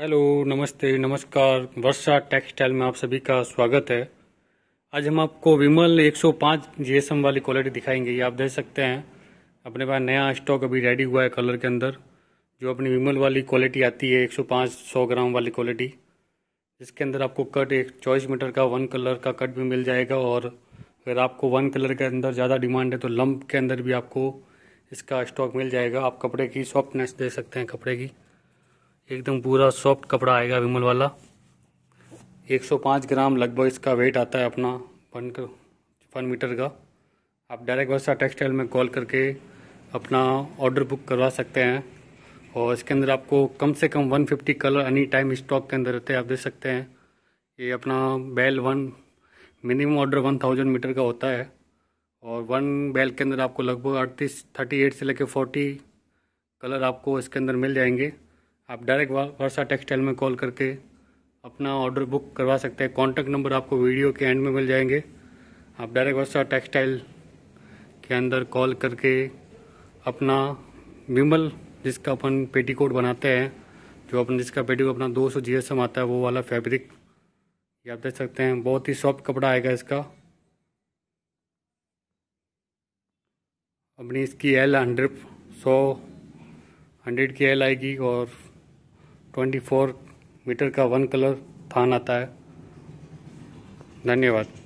hello नमस्ते नमस्कार वर्षा textile में आप सभी का स्वागत है आज हम आपको विमल 105 जीएसएम वाली क्वालिटी दिखाएंगे ये आप देख सकते हैं अपने पास नया स्टॉक अभी रेडी हुआ है कलर के अंदर जो अपनी विमल वाली क्वालिटी आती है 105 100 ग्राम वाली क्वालिटी जिसके अंदर आपको कट एक चौबीस मीटर का वन कलर का कट भी मिल जाएगा और अगर आपको वन कलर के अंदर ज़्यादा डिमांड है तो लम्ब के अंदर भी आपको इसका स्टॉक मिल जाएगा आप कपड़े की सॉफ्टनेस दे सकते हैं कपड़े की एकदम पूरा सॉफ्ट कपड़ा आएगा विमल वाला 105 ग्राम लगभग इसका वेट आता है अपना वन वन मीटर का आप डायरेक्ट वर्षा टेक्सटाइल में कॉल करके अपना ऑर्डर बुक करवा सकते हैं और इसके अंदर आपको कम से कम 150 कलर एनी टाइम स्टॉक के अंदर रहते हैं आप देख सकते हैं ये अपना बैल वन मिनिमम ऑर्डर 1000 मीटर का होता है और वन बैल के अंदर आपको लगभग अड़तीस थर्टी एट से लेकर फोर्टी कलर आपको इसके अंदर मिल जाएंगे आप डायरेक्ट वर्षा टेक्सटाइल में कॉल करके अपना ऑर्डर बुक करवा सकते हैं कॉन्टैक्ट नंबर आपको वीडियो के एंड में मिल जाएंगे आप डायरेक्ट वर्षा टेक्सटाइल के अंदर कॉल करके अपना विमल जिसका अपन पेटी बनाते हैं जो अपन जिसका पेटी अपना 200 जीएसएम आता है वो वाला फैब्रिक ये आप देख सकते हैं बहुत ही सॉफ्ट कपड़ा आएगा इसका अपनी इसकी एल हंड्रेड सौ हंड्रेड की एल आएगी और 24 मीटर का वन कलर थान आता है धन्यवाद